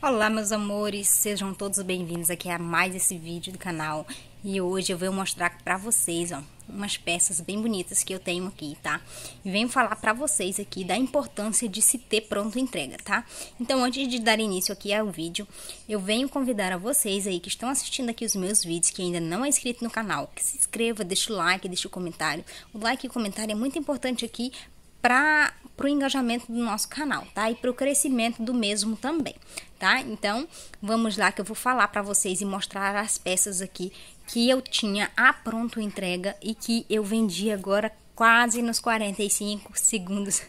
Olá meus amores, sejam todos bem-vindos aqui a mais esse vídeo do canal E hoje eu vou mostrar pra vocês, ó, umas peças bem bonitas que eu tenho aqui, tá? E venho falar pra vocês aqui da importância de se ter pronto entrega, tá? Então antes de dar início aqui ao vídeo, eu venho convidar a vocês aí que estão assistindo aqui os meus vídeos Que ainda não é inscrito no canal, que se inscreva, deixa o like, deixa o comentário O like e o comentário é muito importante aqui para o engajamento do nosso canal, tá? E para o crescimento do mesmo também, tá? Então, vamos lá que eu vou falar para vocês e mostrar as peças aqui que eu tinha a pronto entrega e que eu vendi agora quase nos 45 segundos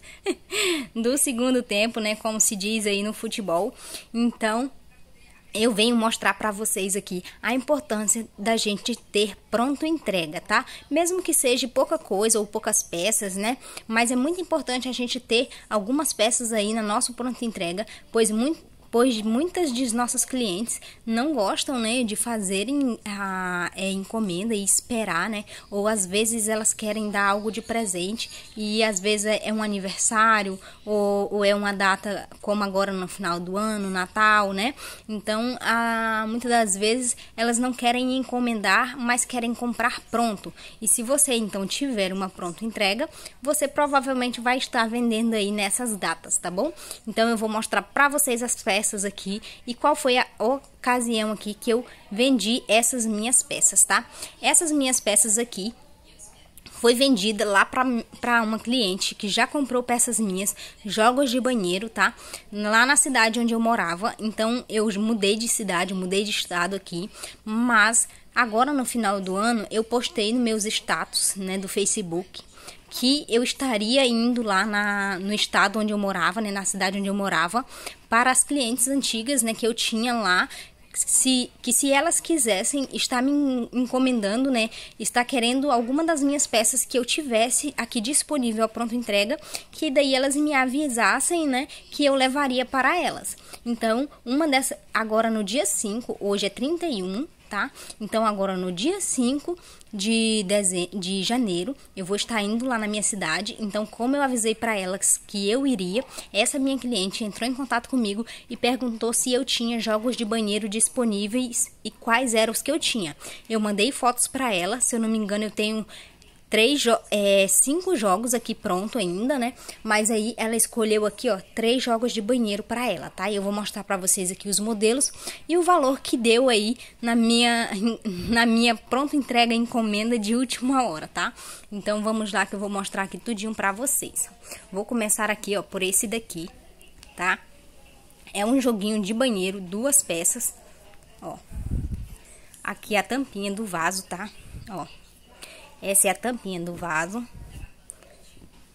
do segundo tempo, né? Como se diz aí no futebol. Então, eu venho mostrar para vocês aqui a importância da gente ter pronto entrega, tá? Mesmo que seja pouca coisa ou poucas peças, né? Mas é muito importante a gente ter algumas peças aí na nossa pronta entrega, pois muito, pois muitas de nossas clientes não gostam né, de fazerem a, ah, é, encomenda e esperar, né? Ou às vezes elas querem dar algo de presente e às vezes é, é um aniversário ou, ou, é uma data como agora no final do ano, Natal, né? Então, a, muitas das vezes elas não querem encomendar, mas querem comprar pronto. E se você então tiver uma pronta entrega, você provavelmente vai estar vendendo aí nessas datas, tá bom? Então eu vou mostrar para vocês as peças peças aqui e qual foi a ocasião aqui que eu vendi essas minhas peças, tá? Essas minhas peças aqui foi vendida lá para uma cliente que já comprou peças minhas, jogos de banheiro, tá? Lá na cidade onde eu morava. Então eu mudei de cidade, mudei de estado aqui, mas Agora no final do ano eu postei nos meus status, né, do Facebook, que eu estaria indo lá na, no estado onde eu morava, né, na cidade onde eu morava, para as clientes antigas, né, que eu tinha lá, se, que se elas quisessem estar me encomendando, né, está querendo alguma das minhas peças que eu tivesse aqui disponível a pronta entrega, que daí elas me avisassem, né, que eu levaria para elas. Então, uma dessa agora no dia 5, hoje é 31, tá? Então agora no dia 5 de, dezembro, de janeiro, eu vou estar indo lá na minha cidade. Então, como eu avisei para ela que eu iria, essa minha cliente entrou em contato comigo e perguntou se eu tinha jogos de banheiro disponíveis e quais eram os que eu tinha. Eu mandei fotos para ela, se eu não me engano, eu tenho três jo é, cinco jogos aqui pronto ainda, né? Mas aí ela escolheu aqui, ó, três jogos de banheiro para ela, tá? Eu vou mostrar para vocês aqui os modelos e o valor que deu aí na minha na minha pronta entrega encomenda de última hora, tá? Então vamos lá que eu vou mostrar aqui tudinho para vocês. Vou começar aqui, ó, por esse daqui, tá? É um joguinho de banheiro, duas peças, ó. Aqui a tampinha do vaso, tá? Ó, essa é a tampinha do vaso.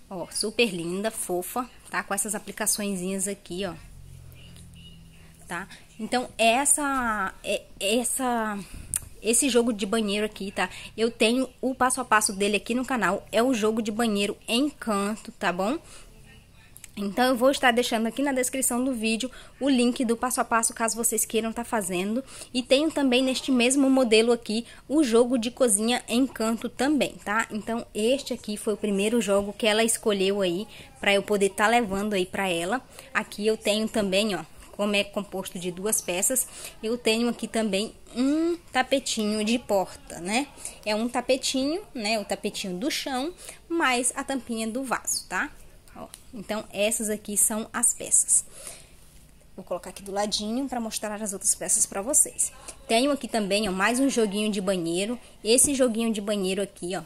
Ó, super linda, fofa, tá? Com essas aplicaçõezinhas aqui, ó. Tá? Então, essa... É, essa esse jogo de banheiro aqui, tá? Eu tenho o passo a passo dele aqui no canal. É o jogo de banheiro encanto, tá bom? Então eu vou estar deixando aqui na descrição do vídeo o link do passo a passo caso vocês queiram estar tá fazendo e tenho também neste mesmo modelo aqui o jogo de cozinha Encanto também, tá? Então este aqui foi o primeiro jogo que ela escolheu aí para eu poder estar tá levando aí para ela. Aqui eu tenho também, ó, como é composto de duas peças, eu tenho aqui também um tapetinho de porta, né? É um tapetinho, né, o tapetinho do chão mais a tampinha do vaso, tá? Ó, então, essas aqui são as peças. Vou colocar aqui do ladinho para mostrar as outras peças para vocês. Tenho aqui também, ó, mais um joguinho de banheiro. Esse joguinho de banheiro aqui, ó.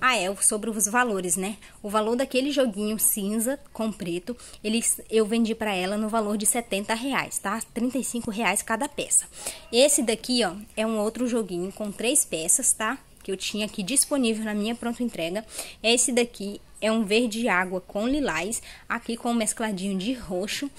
Ah, é, sobre os valores, né? O valor daquele joguinho cinza com preto, ele, eu vendi para ela no valor de 70 reais, tá? 35 reais cada peça. Esse daqui, ó, é um outro joguinho com três peças, tá? que eu tinha aqui disponível na minha pronta entrega. Esse daqui é um verde água com lilás, aqui com um mescladinho de roxo.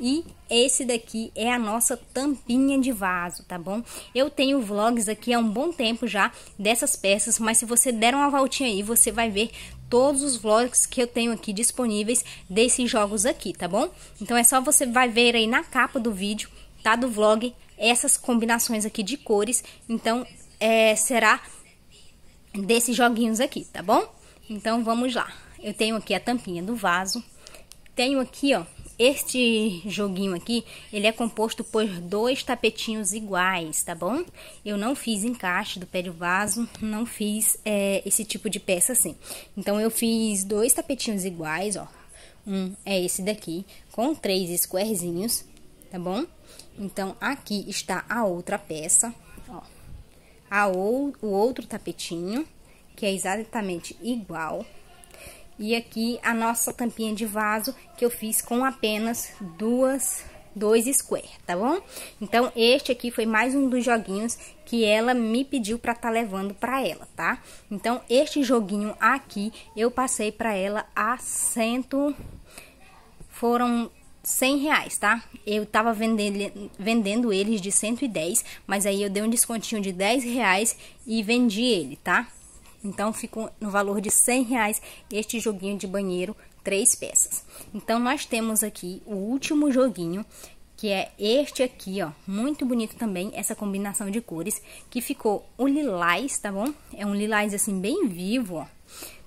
E esse daqui é a nossa tampinha de vaso, tá bom? Eu tenho vlogs aqui há um bom tempo já dessas peças, mas se você der uma voltinha aí, você vai ver todos os vlogs que eu tenho aqui disponíveis desses jogos aqui, tá bom? Então é só você vai ver aí na capa do vídeo, tá? Do vlog, essas combinações aqui de cores. Então, é, será desses joguinhos aqui, tá bom? Então, vamos lá. Eu tenho aqui a tampinha do vaso. Tenho aqui, ó, este joguinho aqui, ele é composto por dois tapetinhos iguais, tá bom? Eu não fiz encaixe do pé de vaso, não fiz é, esse tipo de peça assim. Então, eu fiz dois tapetinhos iguais, ó. Um é esse daqui, com três squarezinhos, tá bom? Então, aqui está a outra peça, ó. A ou, o outro tapetinho, que é exatamente igual, e aqui a nossa tampinha de vaso que eu fiz com apenas duas dois square, tá bom? Então, este aqui foi mais um dos joguinhos que ela me pediu para tá levando para ela, tá? Então, este joguinho aqui eu passei para ela a cento foram 100 reais, tá? Eu tava vendendo, vendendo eles de 110, mas aí eu dei um descontinho de 10 reais e vendi ele, tá? Então, ficou no valor de 100 reais este joguinho de banheiro, três peças. Então, nós temos aqui o último joguinho, que é este aqui, ó, muito bonito também, essa combinação de cores, que ficou o lilás, tá bom? É um lilás, assim, bem vivo, ó,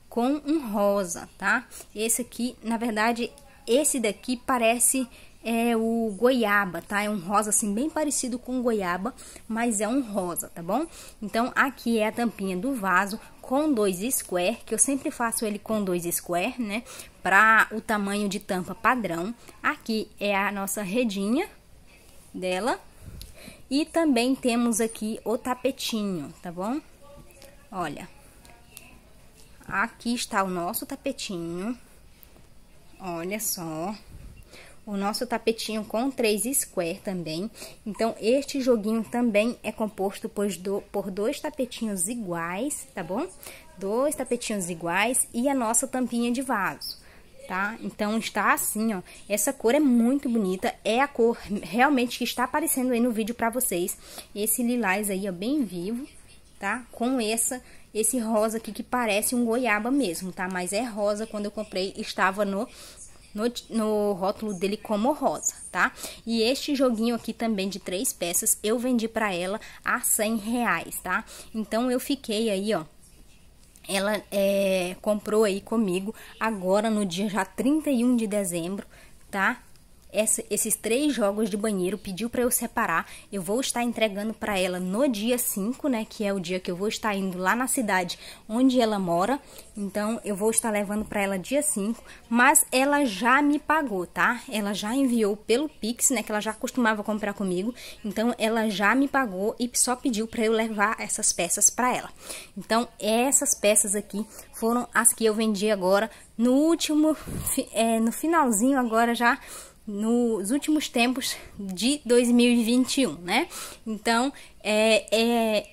com um rosa, tá? Esse aqui, na verdade, esse daqui parece é o goiaba, tá? É um rosa assim bem parecido com goiaba, mas é um rosa, tá bom? Então aqui é a tampinha do vaso com dois square, que eu sempre faço ele com dois square, né? Para o tamanho de tampa padrão. Aqui é a nossa redinha dela. E também temos aqui o tapetinho, tá bom? Olha. Aqui está o nosso tapetinho. Olha só o nosso tapetinho com três square também. Então, este joguinho também é composto por, do, por dois tapetinhos iguais, tá bom? Dois tapetinhos iguais e a nossa tampinha de vaso tá? Então está assim, ó. Essa cor é muito bonita, é a cor realmente que está aparecendo aí no vídeo para vocês. Esse lilás aí, ó, bem vivo, tá? Com essa esse rosa aqui que parece um goiaba mesmo, tá? Mas é rosa, quando eu comprei estava no no, no rótulo dele como rosa, tá? E este joguinho aqui também de três peças, eu vendi para ela a 100 reais, tá? Então, eu fiquei aí, ó, ela é, comprou aí comigo agora no dia já 31 de dezembro, tá? essa, esses três jogos de banheiro, pediu para eu separar. Eu vou estar entregando para ela no dia 5, né, que é o dia que eu vou estar indo lá na cidade onde ela mora. Então eu vou estar levando para ela dia 5, mas ela já me pagou, tá? Ela já enviou pelo Pix, né, que ela já costumava comprar comigo. Então ela já me pagou e só pediu para eu levar essas peças para ela. Então essas peças aqui foram as que eu vendi agora no último, é, no finalzinho agora já nos últimos tempos de 2021, né? Então, é, é,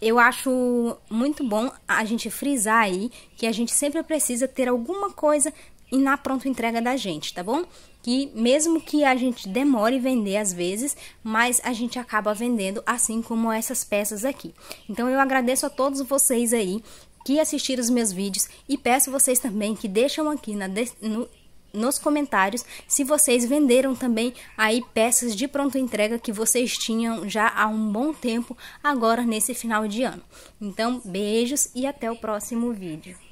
eu acho muito bom a gente frisar aí que a gente sempre precisa ter alguma coisa na pronta entrega da gente, tá bom? Que mesmo que a gente demore vender às vezes, mas a gente acaba vendendo assim como essas peças aqui. Então eu agradeço a todos vocês aí que assistiram os meus vídeos e peço vocês também que deixam aqui na, no, nos comentários se vocês venderam também aí peças de pronta entrega que vocês tinham já há um bom tempo agora nesse final de ano. Então, beijos e até o próximo vídeo.